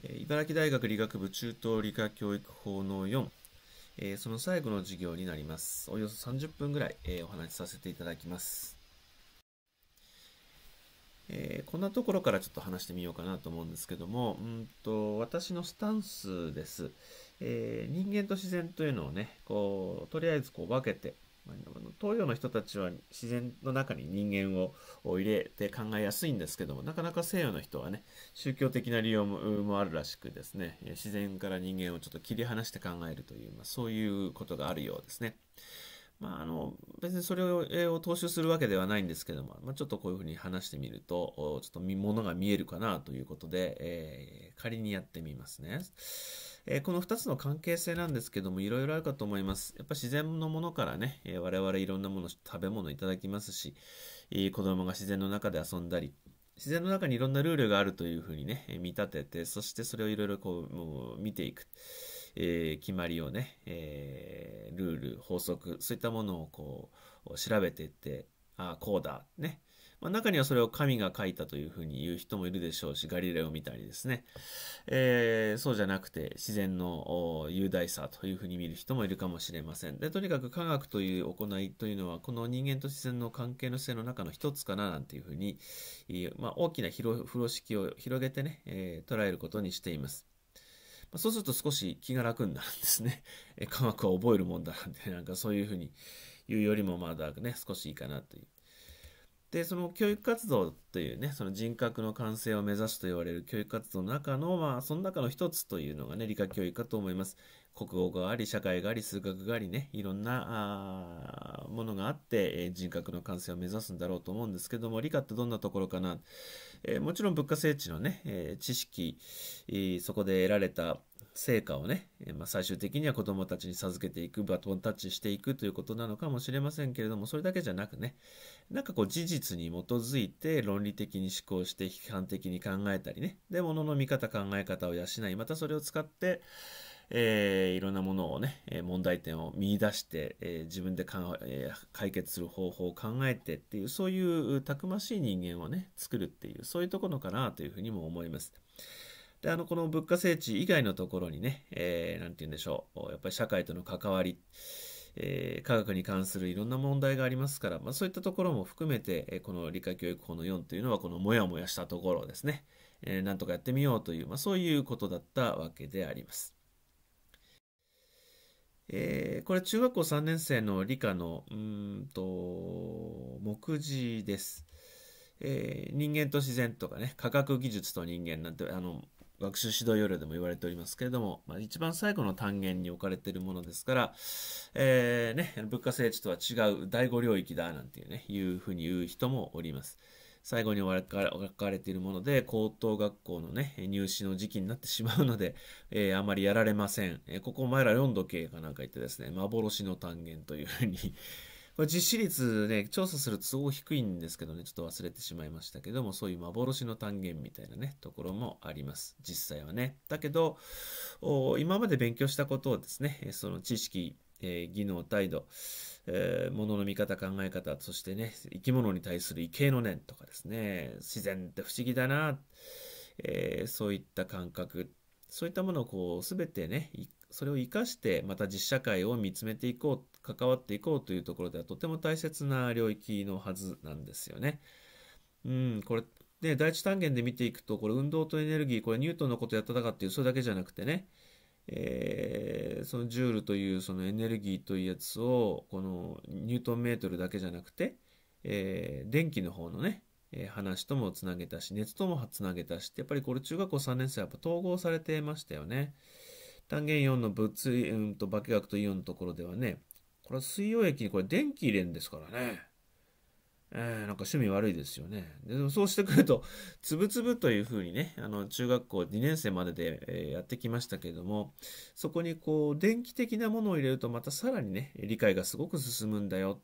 茨城大学理学部中等理科教育法の4、えその最後の授業になります。およそ30分ぐらい、えお話しさせていただきます。えー、こんなところからちょっと話してみようかなと思うんですけども、うんと私のスタンスです、えー、人間と自然というのをね、こう、とりあえずこう分けて、東洋の人たちは自然の中に人間を入れて考えやすいんですけどもなかなか西洋の人はね宗教的な利用もあるらしくですね自然から人間をちょっと切り離して考えるという、まあ、そういうことがあるようですね。まあ、あの別にそれを踏襲するわけではないんですけども、まあ、ちょっとこういうふうに話してみるとちょっとものが見えるかなということで、えー、仮にやってみますね。えー、この2つの関係性なんですけども、いろいろあるかと思います。やっぱ自然のものからね、えー、我々いろんなもの、食べ物いただきますし、えー、子供が自然の中で遊んだり、自然の中にいろんなルールがあるというふうにね、見立てて、そしてそれをいろいろこう、もう見ていく。えー、決まりをね、えー、ルール、法則、そういったものをこう、調べていって、ああ、こうだ、ね、まあ、中にはそれを神が書いたというふうに言う人もいるでしょうし、ガリレオみたいにですね、えー、そうじゃなくて自然の雄大さというふうに見る人もいるかもしれません。で、とにかく科学という行いというのは、この人間と自然の関係の性の中の一つかななんていうふうに、まあ、大きな風呂敷を広げてね、えー、捉えることにしています。そうすると少し気が楽になるんですね。科学は覚えるもんだなんて、なんかそういうふうに言うよりもまだね、少しいいかなという。で、その教育活動というね、その人格の完成を目指すと言われる教育活動の中の、まあ、その中の一つというのがね、理科教育かと思います。国語があり、社会があり、数学がありね、いろんなものがあって、え人格の完成を目指すんだろうと思うんですけども、理科ってどんなところかな。えー、もちろん物価聖地のね、えー、知識、そこで得られた成果をね、まあ、最終的には子どもたちに授けていく、バトンタッチしていくということなのかもしれませんけれども、それだけじゃなくね、なんかこう事実に基づいて論理的に思考して批判的に考えたりね。で、ものの見方考え方を養い、またそれを使って、えー、いろんなものをね、問題点を見出して、えー、自分でか、えー、解決する方法を考えてっていう、そういうたくましい人間をね、作るっていう、そういうところかなというふうにも思います。で、あの、この物価聖地以外のところにね、えー、なんて言うんでしょう、やっぱり社会との関わり、えー、科学に関するいろんな問題がありますから、まあ、そういったところも含めて、えこの理科教育法の4というのはこのモヤモヤしたところをですね、えー、なんとかやってみようという、まあ、そういうことだったわけであります。えー、これ中学校3年生の理科のうんと目次です。えー、人間と自然とかね科学技術と人間なんてあの学習指導要領でも言われておりますけれども、まあ、一番最後の単元に置かれているものですから、えー、ね、物価成長とは違う第5領域だなんていうね、いうふうに言う人もおります。最後に置かれているもので、高等学校のね、入試の時期になってしまうので、えー、あまりやられません。えー、ここお前ら4度計かなんか言ってですね、幻の単元というふうにこれ実施率ね、調査する都合低いんですけどね、ちょっと忘れてしまいましたけども、そういう幻の単元みたいなね、ところもあります。実際はね。だけど、今まで勉強したことをですね、その知識、えー、技能、態度、えー、物の見方、考え方、そしてね、生き物に対する畏敬の念とかですね、自然って不思議だな、えー、そういった感覚、そういったものをこう、すべてね、それを活かして、また実社会を見つめていこう関わっていこうというところではとても大切な領域のはずなんですよね。うん、これ、で、第一単元で見ていくと、これ運動とエネルギー、これニュートンのことやっただかっていう、それだけじゃなくてね、えー、そのジュールというそのエネルギーというやつを、このニュートンメートルだけじゃなくて、えー、電気の方のね、え話ともつなげたし、熱ともつなげたしって、やっぱりこれ中学校3年生はやっぱ統合されてましたよね。単元4の物理、うんと化学とイオンのところではね、これ水溶液にこれ電気入れるんですからね。えー、なんか趣味悪いですよね。でもそうしてくると、つぶつぶというふうにね、あの中学校2年生までで、えやってきましたけれども、そこにこう、電気的なものを入れるとまたさらにね、理解がすごく進むんだよ、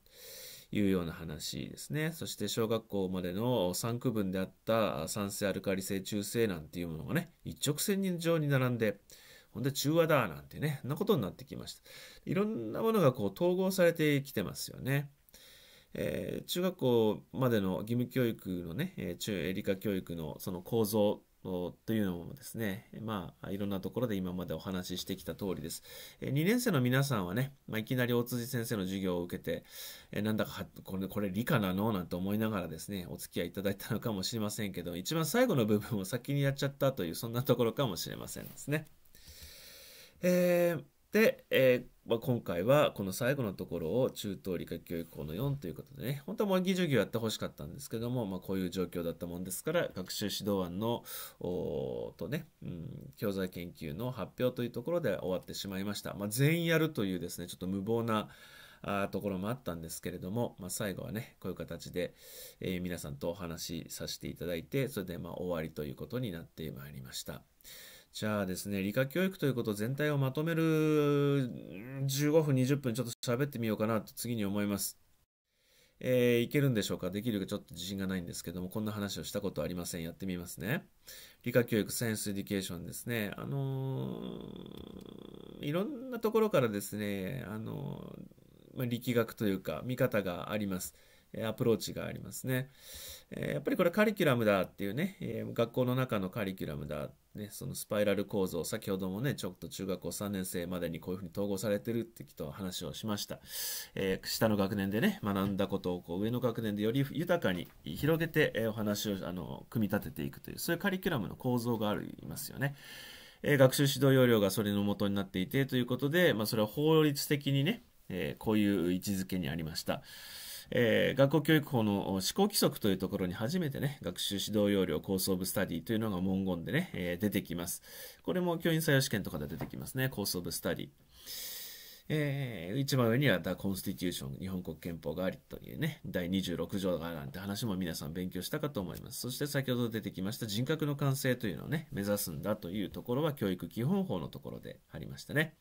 いうような話ですね。そして小学校までの3区分であった酸性アルカリ性中性なんていうものがね、一直線上に並んで、ほんで中和だなんてね、そんなことになってきました。いろんなものがこう統合されてきてますよね。えー、中学校までの義務教育のね、えー、中理科教育のその構造というのもですね、まあ、いろんなところで今までお話ししてきた通りです。え2年生の皆さんはね、まあ、いきなり大辻先生の授業を受けて、えなんだかこれ、これ理科なのなんて思いながらですね、お付き合いいただいたのかもしれませんけど、一番最後の部分を先にやっちゃったという、そんなところかもしれませんですね。えー、で、えー、まあ、今回はこの最後のところを中等理科教育校の4ということでね、本当は模擬授業やってほしかったんですけども、まあ、こういう状況だったもんですから、学習指導案の、とね、うん、教材研究の発表というところで終わってしまいました。まあ、全員やるというですね、ちょっと無謀な、あところもあったんですけれども、まあ、最後はね、こういう形で、えー、皆さんとお話しさせていただいて、それでまあ終わりということになってまいりました。じゃあですね、理科教育ということ全体をまとめる15分、20分ちょっと喋ってみようかなと次に思います。えー、いけるんでしょうかできるかちょっと自信がないんですけども、こんな話をしたことありません。やってみますね。理科教育、サイエンスエディケーションですね。あのー、いろんなところからですね、あのー、力学というか、見方があります。アプローチがありますね。やっぱりこれカリキュラムだっていうね、学校の中のカリキュラムだ、ね、そのスパイラル構造、先ほどもね、ちょっと中学校3年生までにこういうふうに統合されてるってきっと話をしました。えー、下の学年でね、学んだことをこう上の学年でより豊かに広げてお話をあの組み立てていくという、そういうカリキュラムの構造がありますよね。え学習指導要領がそれの元になっていてということで、まあ、それは法律的にね、えー、こういう位置づけにありました。えー、学校教育法の施行規則というところに初めてね、学習指導要領構想部スタディというのが文言でね、えー、出てきます。これも教員採用試験とかで出てきますね、構想部スタディ。えー、一番上には The Constitution 日本国憲法がありというね、第26条があるなんて話も皆さん勉強したかと思います。そして先ほど出てきました人格の完成というのをね、目指すんだというところは教育基本法のところでありましたね。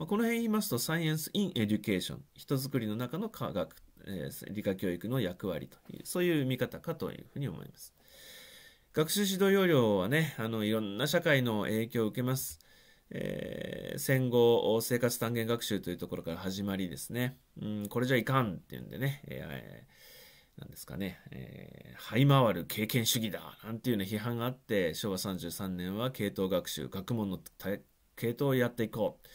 まあ、この辺言いますと、サイエンス・イン・エデュケーション、人づくりの中の科学え理科教育の役割という、そういう見方かというふうに思います。学習指導要領はね、あの、いろんな社会の影響を受けます。えー、戦後生活単元学習というところから始まりですね、うん、これじゃいかんっていうんでね、えー、なんですかね、えー、這い回る経験主義だなんていうよ批判があって、昭和33年は系統学習、学問の系統をやっていこう。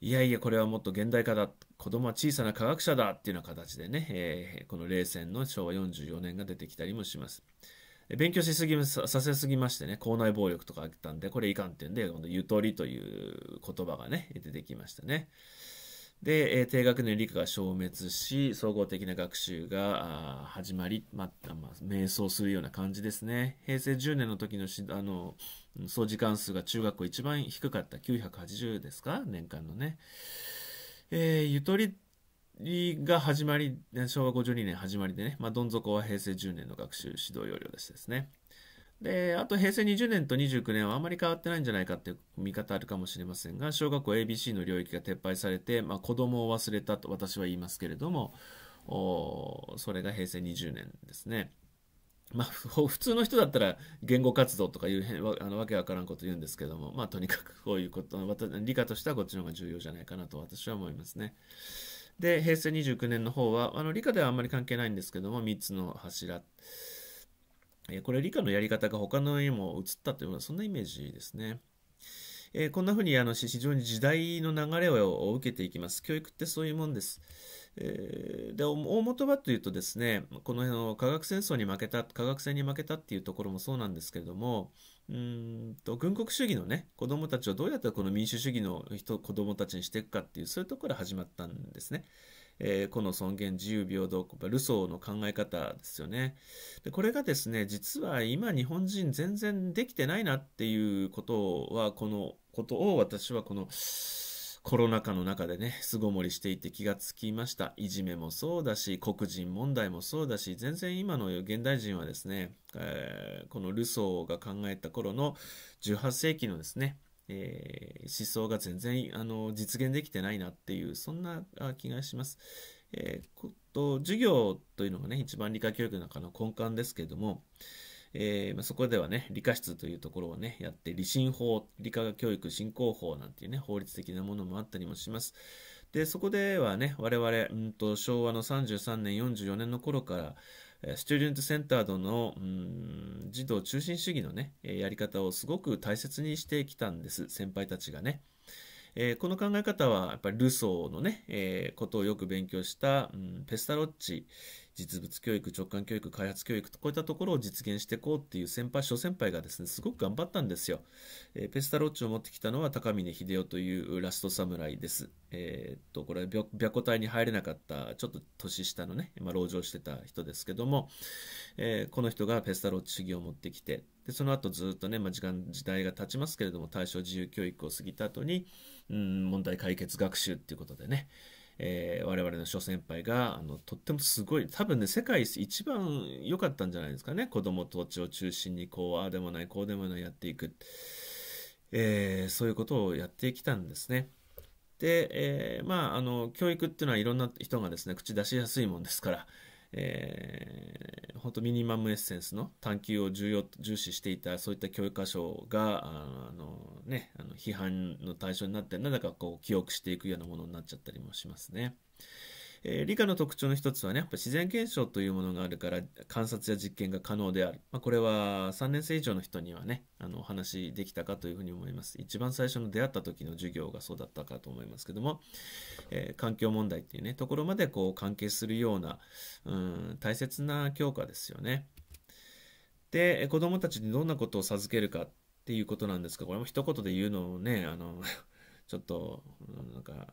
いやいや、これはもっと現代化だ。子供は小さな科学者だっていうような形でね、えー、この冷戦の昭和44年が出てきたりもします。勉強しすぎさせすぎましてね、校内暴力とかあったんで、これいかんっていうんで、ゆとりという言葉がね、出てきましたね。で、えー、低学年理科が消滅し、総合的な学習が始まり、まあ、まあ、迷走するような感じですね。平成10年の時のあの総時間数が中学校一番低かった980ですか年間のね。えー、ゆとりが始まり、昭和52年始まりでね、まあ、どん底は平成10年の学習指導要領でしてですね。で、あと平成20年と29年はあまり変わってないんじゃないかっていう見方あるかもしれませんが、小学校 ABC の領域が撤廃されて、まあ、子供を忘れたと私は言いますけれども、それが平成20年ですね。まあ、普通の人だったら言語活動とかいうあのわけわからんこと言うんですけども、まあ、とにかくこういうこと、理科としてはこっちの方が重要じゃないかなと私は思いますね。で、平成29年の方は、あの理科ではあんまり関係ないんですけども、3つの柱。えこれ理科のやり方が他のにも移ったというのはそんなイメージですね。えこんな風にあの非常に時代の流れを受けていきます。教育ってそういうもんです。えで大元はというとですねこの辺の科学戦争に負けた科学戦に負けたっていうところもそうなんですけれどもうんと軍国主義のね子どもたちをどうやってこの民主主義の人子どもたちにしていくかっていうそういうところから始まったんですね。えー、この尊厳自由平等ルソーの考え方ですよねでこれがですね実は今日本人全然できてないなっていうことはこのことを私はこのコロナ禍の中でね、巣ごもりしていて気がつきました。いじめもそうだし、黒人問題もそうだし、全然今の現代人はですね、えー、このルソーが考えた頃の18世紀のですね、えー、思想が全然あの実現できてないなっていう、そんな気がします。えー、と授業というのがね、一番理科教育の中の根幹ですけれども、えー、そこではね、理科室というところをね、やって、理心法、理科学教育振興法なんていうね、法律的なものもあったりもします。で、そこではね、我々、うんと、昭和の33年、44年の頃から、スチューデントセンターの、うん、児童中心主義のね、やり方をすごく大切にしてきたんです、先輩たちがね。えー、この考え方はやっぱりルソーのね、えー、ことをよく勉強した、うん、ペスタロッチ、実物教育、直感教育、開発教育とこういったところを実現していこうっていう先輩、諸先輩がですね、すごく頑張ったんですよ。えー、ペスタロッチを持ってきたのは高峰秀夫というラスト侍です。えー、っと、これは白虎隊に入れなかった、ちょっと年下のね、今、籠城してた人ですけども、えー、この人がペスタロッチ主義を持ってきて、で、その後ずっとね、まあ、時間、時代が経ちますけれども、大正自由教育を過ぎた後に、うん、問題解決学習っていうことでね、えー、我々の諸先輩があのとってもすごい多分ね世界一番良かったんじゃないですかね子供土地を中心にこうああでもないこうでもないやっていく、えー、そういうことをやってきたんですね。で、えー、まああの教育っていうのはいろんな人がですね口出しやすいもんですから、えー、本当ミニマムエッセンスの探求を重要重視していたそういった教育箇所があの、ね、あの批判の対象になってなんだかこう記憶していくようなものになっちゃったりもしますね。えー、理科の特徴の一つはね、やっぱ自然現象というものがあるから観察や実験が可能である。まあ、これは3年生以上の人にはね、あの、お話できたかというふうに思います。一番最初の出会った時の授業がそうだったかと思いますけども、えー、環境問題っていうね、ところまでこう関係するような、うん、大切な教科ですよね。で、子供たちにどんなことを授けるかっていうことなんですが、これも一言で言うのをね、あのちょっと、なんか、弾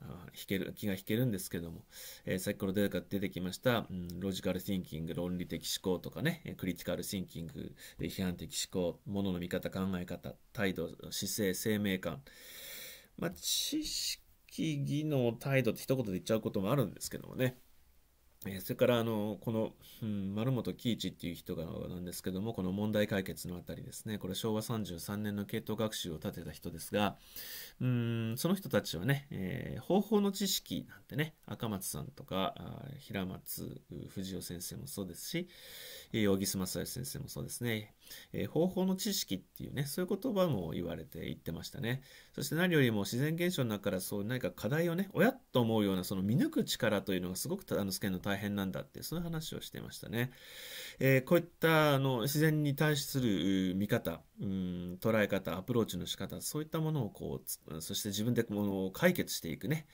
ける、気が引けるんですけども、えー、らほか出てきました、うん、ロジカルシンキング、論理的思考とかね、クリティカルシンキング、批判的思考、ものの見方、考え方、態度、姿勢、生命感。まあ、知識、技能、態度って一言で言っちゃうこともあるんですけどもね。えそれからあのこの、うん、丸本喜一っていう人がなんですけどもこの問題解決のあたりですねこれ昭和33年の系統学習を立てた人ですがうんその人たちはね、えー、方法の知識なんてね赤松さんとか平松藤代先生もそうですし八木須正義先生もそうですねえー、方法の知識っていうね、そういう言葉も言われて言ってましたね。そして何よりも自然現象の中からそういう何か課題をね、親と思うようなその見抜く力というのがすごくあのスケの大変なんだって、そういう話をしてましたね。えー、こういったあの自然に対する見方、うん、捉え方、アプローチの仕方、そういったものをこう、そして自分でものを解決していくね。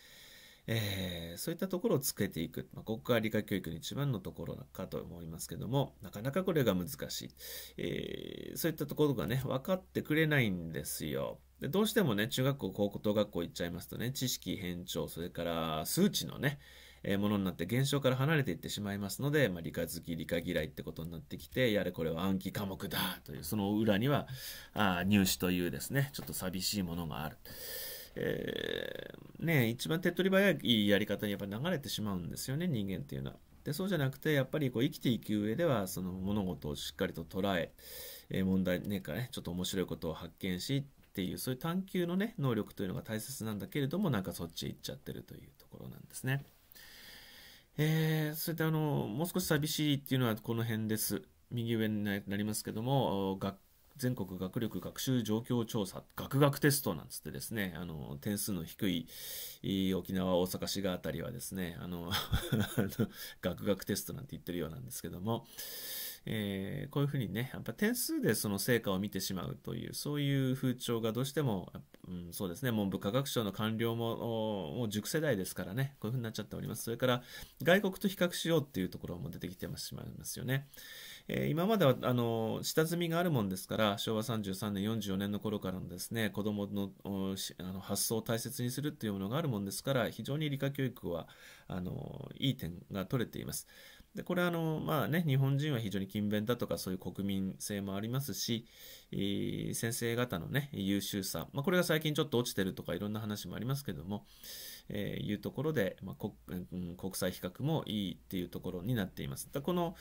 えー、そういったところをつけていく。まあ、ここが理科教育の一番のところかと思いますけども、なかなかこれが難しい。えー、そういったところがね、分かってくれないんですよ。でどうしてもね、中学校、高校、学校行っちゃいますとね、知識、偏調、それから数値のね、えものになって現象から離れていってしまいますので、まあ、理科好き、理科嫌いってことになってきて、やれこれは暗記科目だという、その裏には、あ入試というですね、ちょっと寂しいものがある。えー、ね、一番手っ取り早いやり方にやっぱり流れてしまうんですよね、人間っていうのは。でそうじゃなくて、やっぱりこう生きていく上では、その物事をしっかりと捉え、えー、問題ねかね、ちょっと面白いことを発見しっていう、そういう探求のね、能力というのが大切なんだけれども、なんかそっちへ行っちゃってるというところなんですね。えー、それであの、もう少し寂しいっていうのはこの辺です。右上になりますけども、学全国学力学習状況調査、学学テストなんつってですね、あの、点数の低い沖縄、大阪、滋賀あたりはですね、あの、学学テストなんて言ってるようなんですけども、えー、こういうふうにね、やっぱ点数でその成果を見てしまうという、そういう風潮がどうしても、うん、そうですね、文部科学省の官僚も、もう熟世代ですからね、こういうふうになっちゃっております。それから、外国と比較しようっていうところも出てきてしまいますよね。えー、今まではあの下積みがあるもんですから昭和33年44年の頃からのですね子どものあの発想を大切にするというものがあるもんですから非常に理科教育はあのいい点が取れています。でこれはあの、まあね、日本人は非常に勤勉だとかそういう国民性もありますし、えー、先生方の、ね、優秀さ、まあ、これが最近ちょっと落ちてるとかいろんな話もありますけども、えー、いうところで、まあ国うん、国際比較もいいっていうところになっています。だこの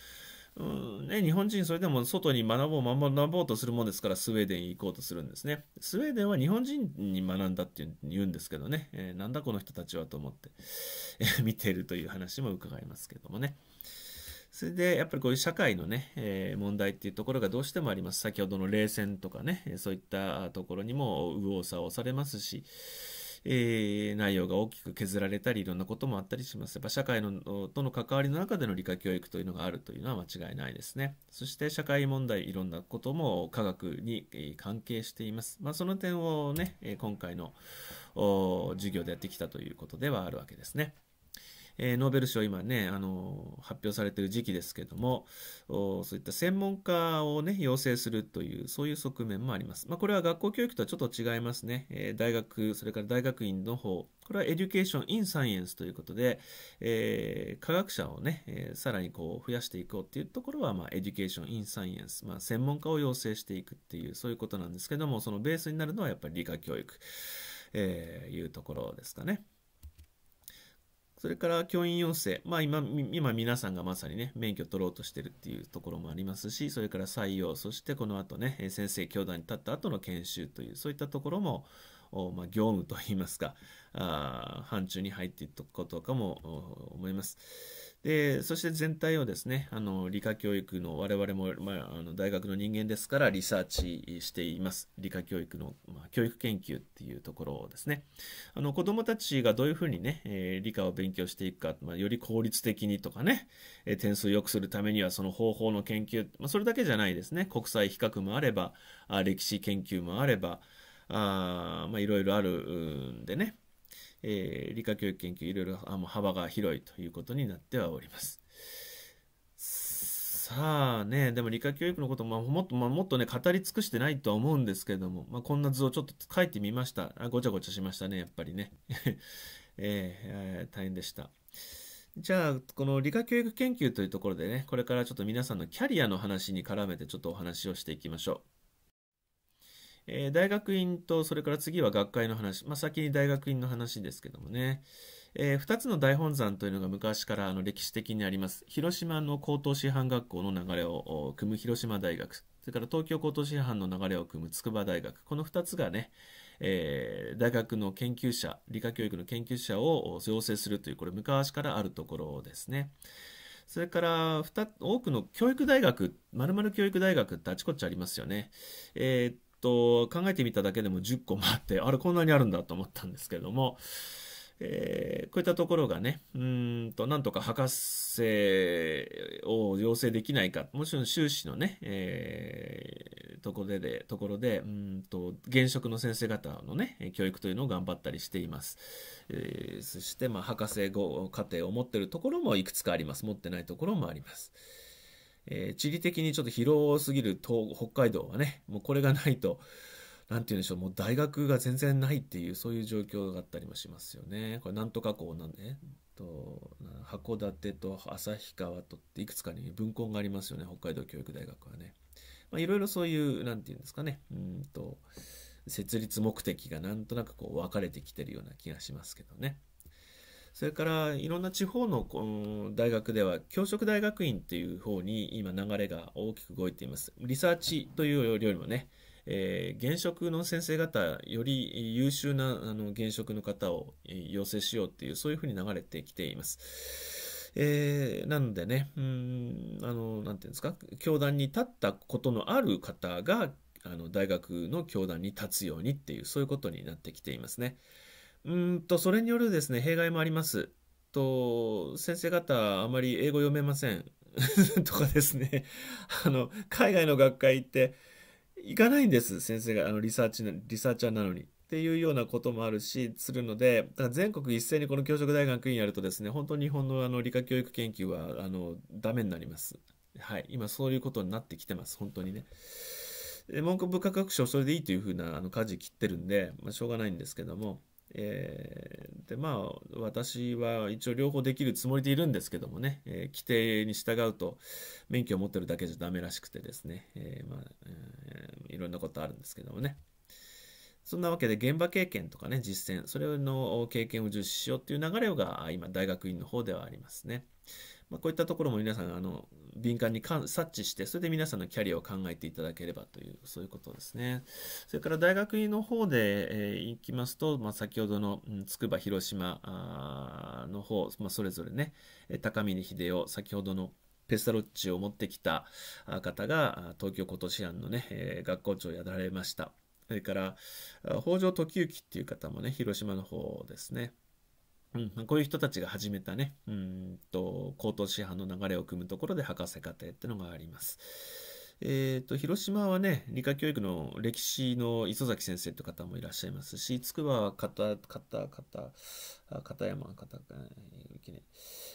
うんね、日本人それでも外に学ぼう学ぼうとするもんですからスウェーデンに行こうとするんですねスウェーデンは日本人に学んだって言うんですけどね、えー、なんだこの人たちはと思って、え見ているという話も伺いますけどもねそれでやっぱりこういう社会のね、えー、問題っていうところがどうしてもあります先ほどの冷戦とかねそういったところにも右往左往されますしえー、内容が大きく削られたり、いろんなこともあったりします。やっぱ社会のとの関わりの中での理科教育というのがあるというのは間違いないですね。そして社会問題、いろんなことも科学に関係しています。まあ、その点をね、今回の授業でやってきたということではあるわけですね。えー、ノーベル賞今ね、あの、発表されてる時期ですけども、そういった専門家をね、養成するという、そういう側面もあります。まあ、これは学校教育とはちょっと違いますね。えー、大学、それから大学院の方、これはエデュケーション・イン・サイエンスということで、えー、科学者をね、えー、さらにこう増やしていこうっていうところは、まあ、エデュケーション・イン・サイエンス、まあ、専門家を養成していくっていう、そういうことなんですけども、そのベースになるのはやっぱり理科教育、えー、いうところですかね。それから教員養成、まあ今、今皆さんがまさにね、免許取ろうとしてるっていうところもありますし、それから採用、そしてこの後ね、先生、教団に立った後の研修という、そういったところも、まあ、業務といいますか、あ範疇に入っていくことかも思います。でそして全体をですねあの理科教育の我々も、まあ、あの大学の人間ですからリサーチしています理科教育の、まあ、教育研究っていうところですねあの子どもたちがどういうふうにね、えー、理科を勉強していくか、まあ、より効率的にとかね、えー、点数を良くするためにはその方法の研究、まあ、それだけじゃないですね国際比較もあればあ歴史研究もあればあまあいろいろあるんでねえー、理科教育研究いろいろあも幅が広いということになってはおります。さあね、でも理科教育のことも、もっと、まあ、もっとね、語り尽くしてないとは思うんですけれども、まあ、こんな図をちょっと書いてみました。あごちゃごちゃしましたね、やっぱりね。えー、大変でした。じゃあ、この理科教育研究というところでね、これからちょっと皆さんのキャリアの話に絡めてちょっとお話をしていきましょう。えー、大学院と、それから次は学会の話。まあ、先に大学院の話ですけどもね。えー、2つの大本山というのが昔からあの歴史的にあります。広島の高等師範学校の流れを組む広島大学、それから東京高等師範の流れを組む筑波大学。この2つがね、えー、大学の研究者、理科教育の研究者を養成するという、これ昔からあるところですね。それから、多くの教育大学、まるまる教育大学ってあちこちありますよね。えー、と、考えてみただけでも10個もあって、あれこんなにあるんだと思ったんですけども、えー、こういったところがね、うんと、なんとか博士を要請できないか、もちろん修士のね、えー、ところで、ところで、うんと、現職の先生方のね、教育というのを頑張ったりしています。えー、そして、まあ、博士課程を持っているところもいくつかあります。持ってないところもあります。えー、地理的にちょっと広すぎる東北海道はね、もうこれがないと、なんて言うんでしょう、もう大学が全然ないっていう、そういう状況があったりもしますよね。これなんとかこうなんで、ね、と函館と旭川とっていくつかに分校がありますよね、北海道教育大学はね。まあ、いろいろそういう、なんて言うんですかね、うんと、設立目的がなんとなくこう分かれてきてるような気がしますけどね。それからいろんな地方の大学では教職大学院という方に今流れが大きく動いています。リサーチというよりもね、えー、現職の先生方、より優秀なあの現職の方を養成しようっていう、そういうふうに流れてきています。えー、なんでね、うん、あの、なんていうんですか、教団に立ったことのある方が、あの、大学の教団に立つようにっていう、そういうことになってきていますね。うんと、それによるですね、弊害もあります。と、先生方、あまり英語読めません。とかですね、あの、海外の学会行って、行かないんです、先生が、あの、リサーチ、リサーチャーなのに。っていうようなこともあるし、するので、だから全国一斉にこの教職大学院やるとですね、本当に日本のあの理科教育研究は、あの、ダメになります。はい。今、そういうことになってきてます、本当にね。文部科学省、それでいいというふうな、あの、舵切ってるんで、まあ、しょうがないんですけども、えー、でまあ私は一応両方できるつもりでいるんですけどもね、えー、規定に従うと免許を持ってるだけじゃダメらしくてですね、えー、まあ、えー、いろんなことあるんですけどもね。そんなわけで現場経験とかね、実践、それの経験を重視しようっていう流れが今、大学院の方ではありますね。まあ、こういったところも皆さん、あの、敏感に察知して、それで皆さんのキャリアを考えていただければという、そういうことですね。それから大学院の方で、えー、行きますと、まあ、先ほどの、うん、筑波、広島の方、まあ、それぞれね、高峰秀夫、先ほどのペスタロッチを持ってきた方が、東京今年案のね、学校長をやられました。それから、北条時行っていう方もね、広島の方ですね。うん、こういう人たちが始めたね、うんと、高等師範の流れを組むところで博士課程っていうのがあります。えー、と、広島はね、理科教育の歴史の磯崎先生という方もいらっしゃいますし、つくば方、片方、片山方、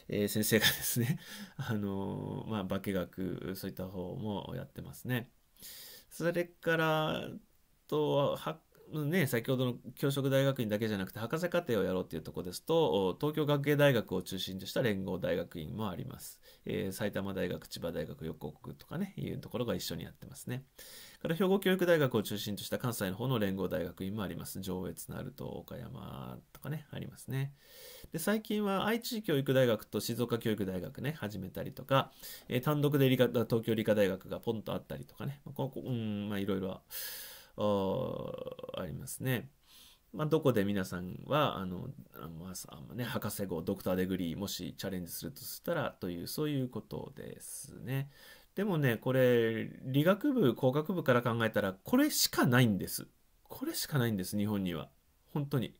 えー、先生がですね、あのー、まあ、化学、そういった方もやってますね。それから、とはね、先ほどの教職大学院だけじゃなくて博士課程をやろうっていうところですと東京学芸大学を中心とした連合大学院もあります、えー、埼玉大学千葉大学横国とかねいうところが一緒にやってますねから兵庫教育大学を中心とした関西の方の連合大学院もあります上越鳴門岡山とかねありますねで最近は愛知教育大学と静岡教育大学ね始めたりとか、えー、単独で理科東京理科大学がポンとあったりとかねここうんまあいろいろありますね。まあ、どこで皆さんは、あの、あのね、博士号、ドクターデグリー、もしチャレンジするとしたら、という、そういうことですね。でもね、これ、理学部、工学部から考えたら、これしかないんです。これしかないんです、日本には。本当に。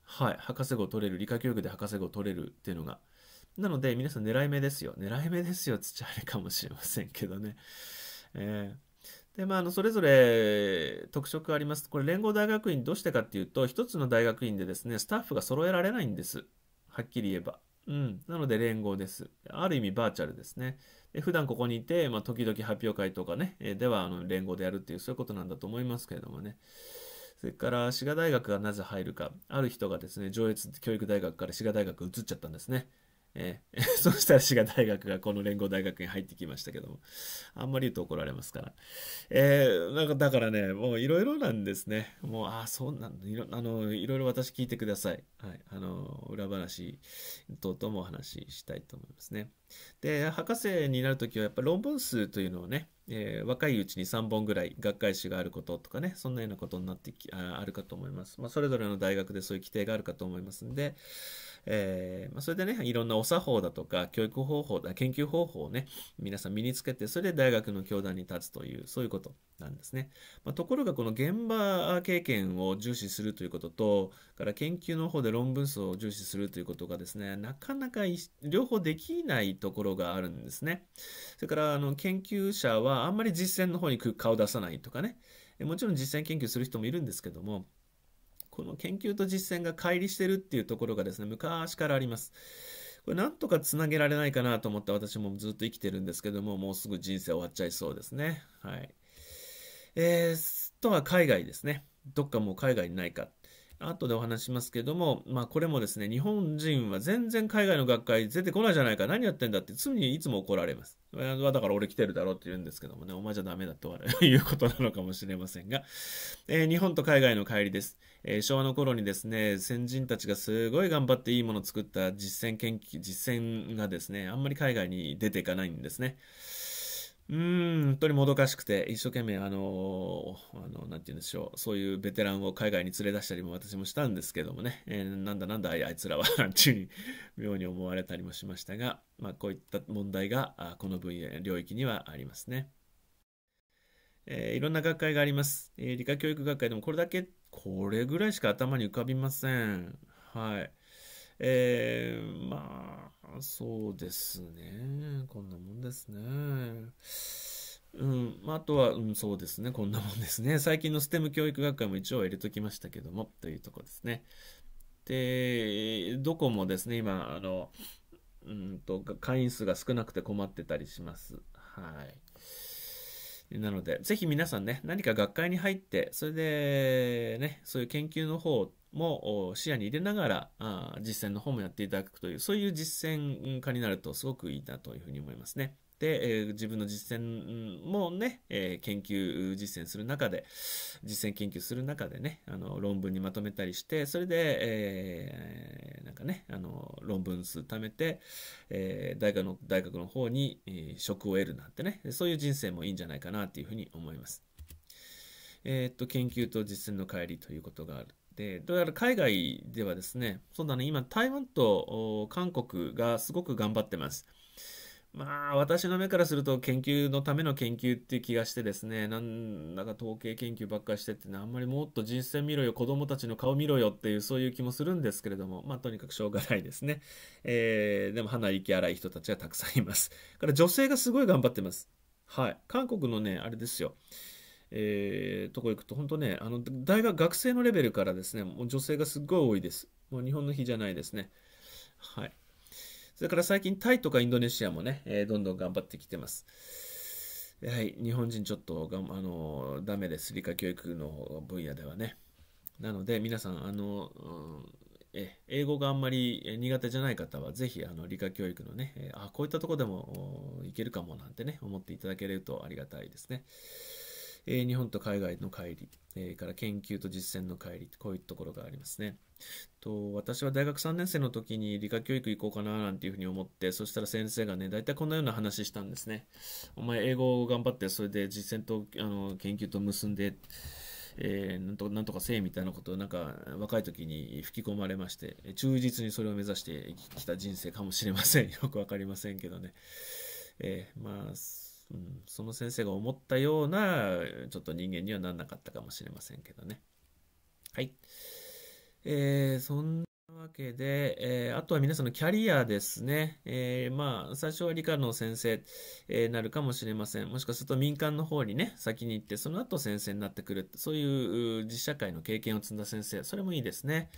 はい。博士号取れる。理科教育で博士号取れるっていうのが。なので、皆さん狙い目ですよ。狙い目ですよ。土っちゃあれかもしれませんけどね。えーで、まあ、あの、それぞれ特色あります。これ、連合大学院どうしてかっていうと、一つの大学院でですね、スタッフが揃えられないんです。はっきり言えば。うん。なので、連合です。ある意味、バーチャルですね。で普段ここにいて、まあ、時々発表会とかね、えでは、あの、連合でやるっていう、そういうことなんだと思いますけれどもね。それから、滋賀大学がなぜ入るか。ある人がですね、上越教育大学から滋賀大学移っちゃったんですね。えー、そしたら滋賀大学がこの連合大学に入ってきましたけども、あんまり言うと怒られますから。えー、なんかだからね、もういろいろなんですね。もう、ああ、そうなんだ。いろあのいろいろ私聞いてください。はい。あの、裏話等々もお話ししたいと思いますね。で、博士になるときはやっぱ論文数というのをね、えー、若いうちに3本ぐらい学会誌があることとかね、そんなようなことになってきああるかと思います。まあ、それぞれの大学でそういう規定があるかと思いますんで、えー、まあ、それでね、いろんなお作法だとか、教育方法だ、研究方法をね、皆さん身につけて、それで大学の教壇に立つという、そういうことなんですね。まあ、ところが、この現場経験を重視するということと、から研究の方で論文数を重視するということがですね、なかなか両方できないところがあるんですね。それから、あの、研究者はあんまり実践の方に顔を出さないとかね、もちろん実践研究する人もいるんですけども、この研究と実践が乖離してるっていうところがですね、昔からあります。これなんとかつなげられないかなと思って私もずっと生きてるんですけども、もうすぐ人生終わっちゃいそうですね。はい。えー、とは海外ですね。どっかもう海外にないか。後でお話しますけども、まあこれもですね、日本人は全然海外の学会出てこないじゃないか、何やってんだって常にいつも怒られます。だから俺来てるだろうって言うんですけどもね、お前じゃダメだと いうことなのかもしれませんが、えー、日本と海外の帰りです。えー、昭和の頃にですね、先人たちがすごい頑張っていいものを作った実践研究、実践がですね、あんまり海外に出ていかないんですね。うん、本当にもどかしくて、一生懸命、あの、何て言うんでしょう、そういうベテランを海外に連れ出したりも私もしたんですけどもね、えー、なんだなんだ、あいつらは っていう妙に思われたりもしましたが、まあ、こういった問題が、この分野、領域にはありますね。えー、いろんな学会があります。えー、理科教育学会でもこれだけこれぐらいしか頭に浮かびません。はい。えー、まあ、そうですね。こんなもんですね。うん、あとは、うん、そうですね。こんなもんですね。最近の STEM 教育学会も一応入れときましたけども、というとこですね。で、どこもですね、今、あの、うんと、会員数が少なくて困ってたりします。はい。なので、ぜひ皆さんね、何か学会に入って、それでね、そういう研究の方も視野に入れながら、あ実践の方もやっていただくという、そういう実践家になるとすごくいいなというふうに思いますね。で、えー、自分の実践もね、えー、研究実践する中で、実践研究する中でね、あの、論文にまとめたりして、それで、えー、なんかね、あの、論文数貯めて、えー、大学の、大学の方に、えー、職を得るなんてね、そういう人生もいいんじゃないかなっていうふうに思います。えっと、研究と実践の帰りということがある。で、どうやら海外ではですね、そうだね、今台湾と韓国がすごく頑張ってます。まあ私の目からすると研究のための研究っていう気がしてですねなんだか統計研究ばっかりしてってねあんまりもっと人選見ろよ子供たちの顔見ろよっていうそういう気もするんですけれどもまあとにかくしょうがないですね、えー、でも鼻息荒い人たちがたくさんいますから女性がすごい頑張ってますはい韓国のねあれですよえー、とこ行くと本当ねあの大学学生のレベルからですねもう女性がすっごい多いですもう日本の日じゃないですねはいそれから最近タイとかインドネシアもね、えー、どんどん頑張ってきてます。はい、日本人ちょっとがあのダメです、理科教育の分野ではね。なので皆さん、あの、うんえ英語があんまり苦手じゃない方は、ぜひあの理科教育のね、えあこういったとこでもいけるかもなんてね、思っていただけるとありがたいですね。え日本と海外の帰り、えから研究と実践の乖離、こういうところがありますね。と私は大学3年生の時に理科教育行こうかななんていうふうに思ってそしたら先生がね大体こんなような話したんですねお前英語を頑張ってそれで実践とあの研究と結んで、えー、なんとなんとかせえみたいなことをなんか若い時に吹き込まれまして忠実にそれを目指してきた人生かもしれませんよく分かりませんけどね、えー、まあうん、その先生が思ったようなちょっと人間にはなんなかったかもしれませんけどね。はい。えー、そんなわけで、えー、あとは皆さんのキャリアですね。えー、まあ、最初は理科の先生に、えー、なるかもしれません。もしかすると民間の方にね、先に行って、その後先生になってくる。そういう実社会の経験を積んだ先生、それもいいですね。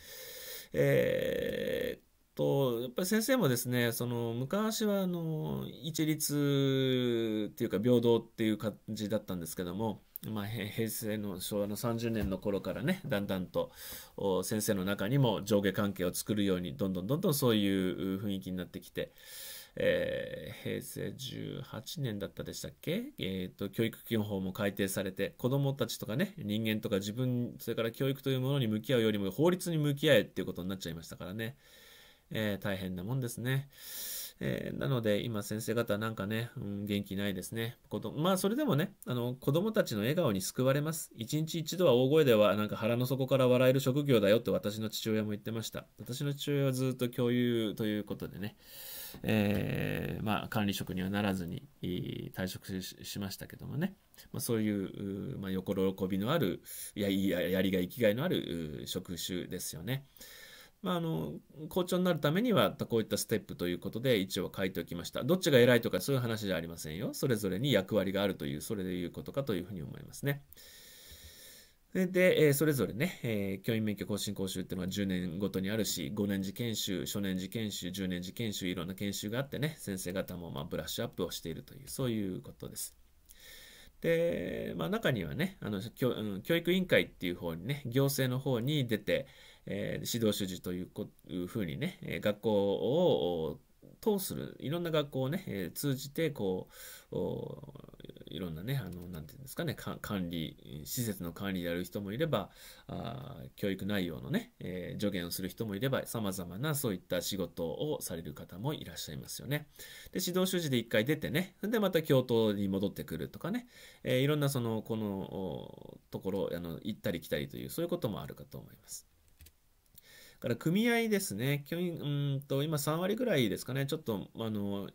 えーと、やっぱり先生もですね、その昔はあの一律っていうか平等っていう感じだったんですけども、まあ、平成の昭和の30年の頃からね、だんだんと先生の中にも上下関係を作るように、どんどんどんどんそういう雰囲気になってきて、えー、平成18年だったでしたっけ、えーと、教育基本法も改定されて子どもたちとかね人間とか自分それから教育というものに向き合うよりも法律に向き合えっていうことになっちゃいましたからね。えー、大変なもんですね。えー、なので、今先生方なんかね、うん、元気ないですね。子まあそれでもね、あの、子供たちの笑顔に救われます。一日一度は大声では、なんか腹の底から笑える職業だよって私の父親も言ってました。私の父親はずっと共有ということでね、えー、まあ管理職にはならずに退職しましたけどもね、まあそういう、まあ、喜びのある、いや、いや、やりがい、生きがいのある職種ですよね。まあ、あの校長になるためにはこういったステップということで一応書いておきました。どっちが偉いとかそういう話じゃありませんよ。それぞれに役割があるという、それでいうことかというふうに思いますね。で、でそれぞれね、え教員免許更新講習っていうのは10年ごとにあるし、5年次研修、初年次研修、10年次研修、いろんな研修があってね、先生方もまブラッシュアップをしているという、そういうことです。で、まあ、中にはねあの教、教育委員会っていう方にね、行政の方に出て、えー、指導主事というふうにね、学校を通する、いろんな学校をね、えー、通じて、こう、いろんなね、あの、なんていうんですかね、か管理、施設の管理である人もいれば、あ教育内容のね、えー、助言をする人もいれば、様々なそういった仕事をされる方もいらっしゃいますよね。で、指導主事で一回出てね、で、また教頭に戻ってくるとかね、えー、いろんなその、この、ところ、あの、行ったり来たりという、そういうこともあるかと思います。から組合ですね、うんと今3割ぐらいですかね、ちょっと、あの、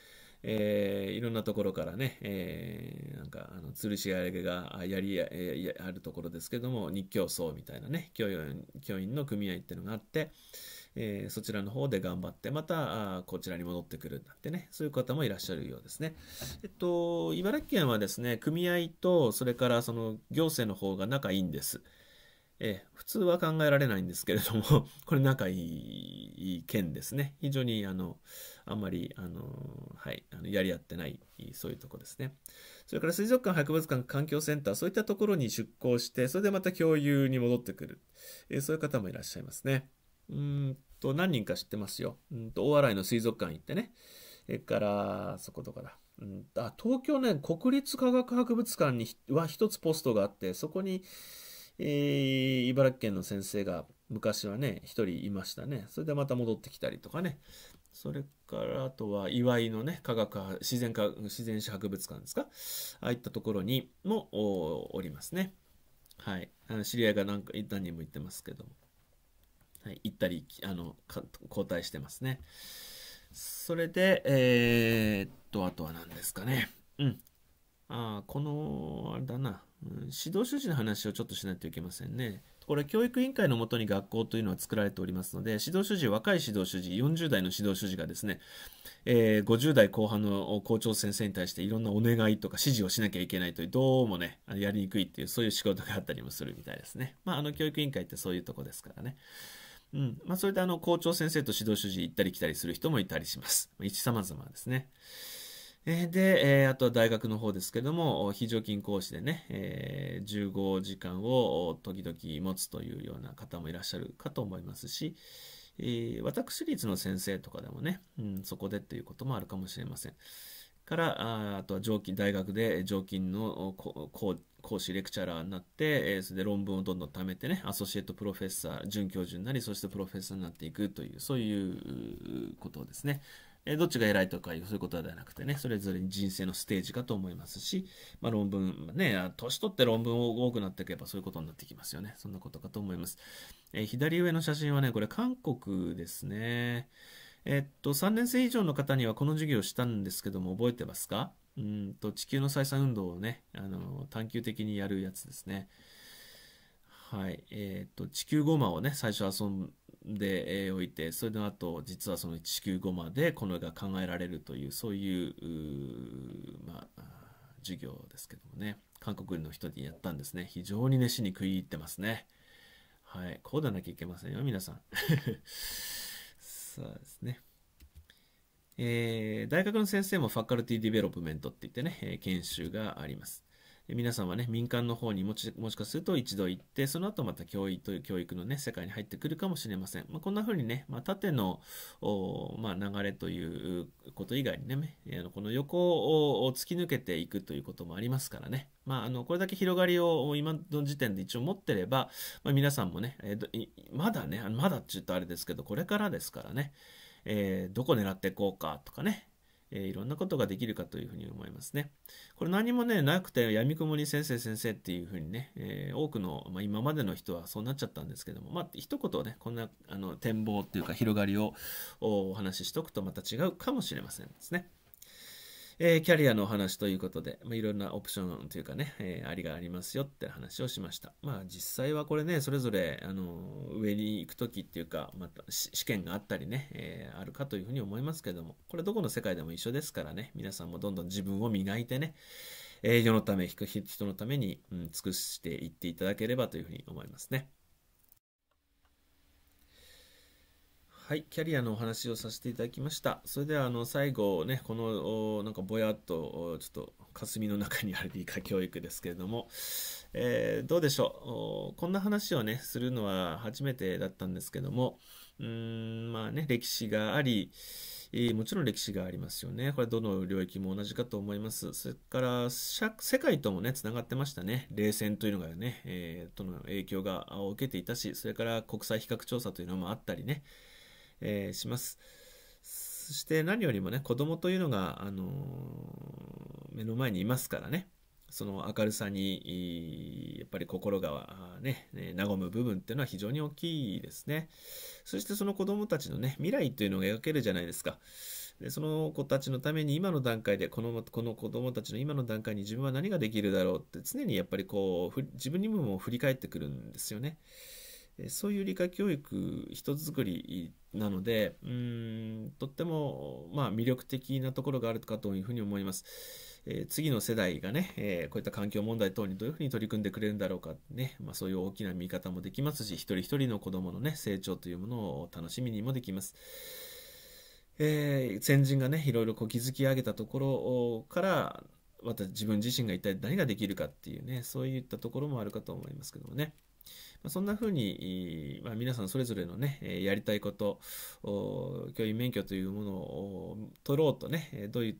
えー、いろんなところからね、えー、なんか、あの、吊るし上げがやりや、えー、あるところですけども、日教層みたいなね、教員、教員の組合っていうのがあって、えー、そちらの方で頑張って、また、あこちらに戻ってくるんだってね、そういう方もいらっしゃるようですね。えっと、茨城県はですね、組合と、それからその行政の方が仲いいんです。えー、普通は考えられないんですけれども これ仲いい県ですね。非常にあの、あんまり、あの、はい、あのやり合ってない、そういうとこですね。それから水族館、博物館、環境センター、そういったところに出向して、それでまた共有に戻ってくる。えー、そういう方もいらっしゃいますね。うんと、何人か知ってますよ。うんと、大洗の水族館行ってね。それから、そことかだ。うん、あ東京ね、国立科学博物館には一つポストがあって、そこに、えー、茨城県の先生が昔はね、一人いましたね。それでまた戻ってきたりとかね。それからあとは岩井のね、科学、自然科、自然史博物館ですかああいったところにもおりますね。はい。あの知り合いが何か何人も行ってますけども。はい、行ったり、あの、交代してますね。それで、えー、っと、あとは何ですかね。うん。ああ、この、あれだな。指導趣旨の話をちょっとしないといけませんね。これ、教育委員会のもとに学校というのは作られておりますので、指導主事、若い指導主事、40代の指導主事がですね、えー、50代後半の校長先生に対していろんなお願いとか指示をしなきゃいけないという、どうもね、やりにくいっていう、そういう仕事があったりもするみたいですね。まあ、あの教育委員会ってそういうとこですからね。うんまあ、それであの校長先生と指導主事行ったり来たりする人もいたりします。一様々ですね。えで、えー、あとは大学の方ですけれども、非常勤講師でね、えー、15時間を時々持つというような方もいらっしゃるかと思いますし、えー、私立の先生とかでもね、うん、そこでということもあるかもしれません。からあとは上勤大学で常勤の講師レクチャラーになって、えー、それで論文をどんどん貯めてねアソシエイトプロフェッサー准教授になりそしてプロフェッサーになっていくというそういうことですねえどっちが偉いとかいうそういうことではなくてね、それぞれに人生のステージかと思いますし、まあ、論文、ね、年取って論文を多くなっていけばそういうことになってきますよね。そんなことかと思います。え左上の写真はね、これ韓国ですね。えっと、3年生以上の方にはこの授業をしたんですけども、覚えてますかうんと、地球の再三運動をね、あの、探究的にやるやつですね。はい。えっ、と、地球ゴマをね、最初遊んでおいて、それの後、実はその地球ゴマでこの絵が考えられるという、そういう、うまあ、授業ですけどもね、韓国の人にやったんですね。非常に熱心に食い入ってますね。はい。こうだなきゃいけませんよ、皆さん。そうですね。えー、大学の先生もファカルティディベロップメントって言ってね、研修があります。皆さんはね、民間の方にもしかすると一度行って、その後また教育という教育のね、世界に入ってくるかもしれません。まあ、こんな風にね、まあ、縦の、まあ、流れということ以外にね、この横を突き抜けていくということもありますからね。まあ、あの、これだけ広がりを今の時点で一応持ってれば、まあ、皆さんもね、えー、まだね、まだっょっうとあれですけど、これからですからね、えー、どこ狙っていこうかとかね、えー、いろんなことができるかというふうに思いますね。これ何もね、なくて、やみくもに先生先生っていうふうにね、えー、多くの、まあ、今までの人はそうなっちゃったんですけども、まあ、一言ね、こんなあの展望っていうか広がりをお話ししとくとまた違うかもしれませんですね。えー、キャリアのお話ということで、まあ、いろんなオプションというかね、えー、ありがありますよって話をしました。まあ実際はこれね、それぞれ、あの、上に行くときっていうか、また試験があったりね、えー、あるかというふうに思いますけども、これどこの世界でも一緒ですからね、皆さんもどんどん自分を磨いてね、えー、世のため、人のために、うん、尽くしていっていただければというふうに思いますね。はい、キャリアのお話をさせていただきました。それではあの最後ね、このなんかぼやっとちょっと霞の中にある理科教育ですけれども、えー、どうでしょうこんな話をね、するのは初めてだったんですけども、うんまあね、歴史があり、もちろん歴史がありますよね。これどの領域も同じかと思います。それから世界ともね、つながってましたね。冷戦というのがね、えー、との影響がを受けていたし、それから国際比較調査というのもあったりね。えー、します。そして何よりもね、子供というのが、あのー、目の前にいますからね、その明るさに、やっぱり心がね、和む部分っていうのは非常に大きいですね。そしてその子供たちのね、未来というのが描けるじゃないですか。でその子たちのために今の段階でこのこの子供たちの今の段階に自分は何ができるだろうって常にやっぱりこう自分にも振り返ってくるんですよね。そういう理科教育人つ作りなのでうんとっても、まあ、魅力的なところがあるかというふうに思います。えー、次の世代がね、えー、こういった環境問題等にどういうふうに取り組んでくれるんだろうかね、まあ、そういう大きな見方もできますし一人一人の子どもの、ね、成長というものを楽しみにもできます。えー、先人がねいろいろこう築き上げたところからまた自分自身が一体何ができるかっていうねそういったところもあるかと思いますけどもね。そんな風に、まあ、皆さんそれぞれのね、やりたいこと、教員免許というものを取ろうとね、どういう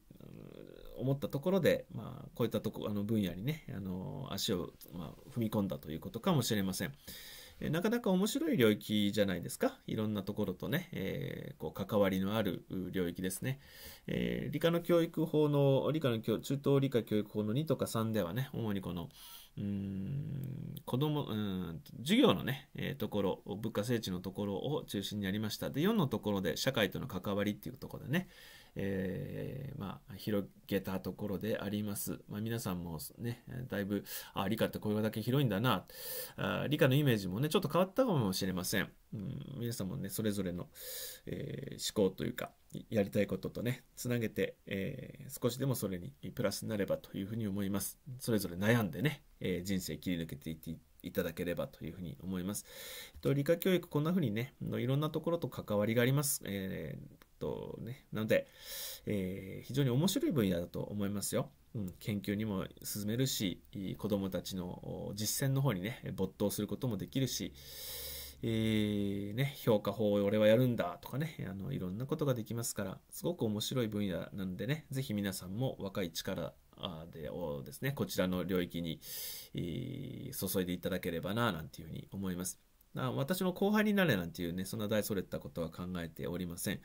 思ったところで、まあ、こういったとこあの分野にね、あの足を、まあ、踏み込んだということかもしれません。なかなか面白い領域じゃないですか。いろんなところとね、えー、こう関わりのある領域ですね。えー、理科の教育法の、理科の教、中等理科教育法の2とか3ではね、主にこの、うん子供うん授業のね、えー、ところ物価整地のところを中心にやりましたで4のところで社会との関わりっていうところでね、えー、まあ、広げたところであります。まあ、皆さんもね、だいぶ、あ、理科ってこれだけ広いんだな、あ理科のイメージもね、ちょっと変わったかもしれません。うん、皆さんもね、それぞれの、えー、思考というか、やりたいこととね、つなげて、えー、少しでもそれにプラスになればというふうに思います。それぞれ悩んでね、え人生切り抜けていっていただければというふうに思います。えっと、理科教育、こんなふうにね、いろんなところと関わりがあります。えー、とね、なので、えー、非常に面白い分野だと思いますよ。うん、研究にも進めるし、子供たちの実践の方にね、没頭することもできるし、えー、ね、評価法を俺はやるんだとかね、あの、いろんなことができますから、すごく面白い分野なんでね、ぜひ皆さんも若い力でをですね、こちらの領域に、えー、注いでいただければな、なんていうふうに思います。私の後輩になれなんていうね、そんな大それたことは考えておりません。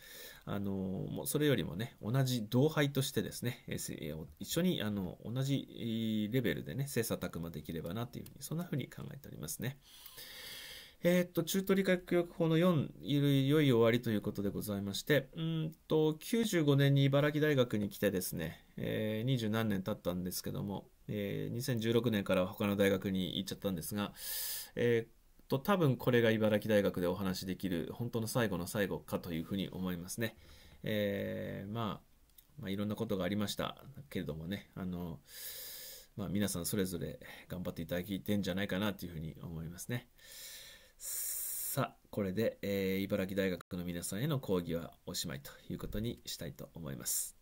あの、もうそれよりもね、同じ同輩としてですね、一緒にあの同じレベルでね、精査琢磨できればなというふうに、そんなふうに考えておりますね。えー、っと、中途理解教育法の4、良い終わりということでございまして、うんと、95年に茨城大学に来てですね、え二、ー、十何年経ったんですけども、えー、2016年から他の大学に行っちゃったんですが、えーと多分これが茨城大学でお話しできる本当の最後の最後かというふうに思いますね。えー、まあ、まあ、いろんなことがありましたけれどもね、あの、まあ、皆さんそれぞれ頑張っていただいてんじゃないかなというふうに思いますね。さあ、これで、えー、茨城大学の皆さんへの講義はおしまいということにしたいと思います。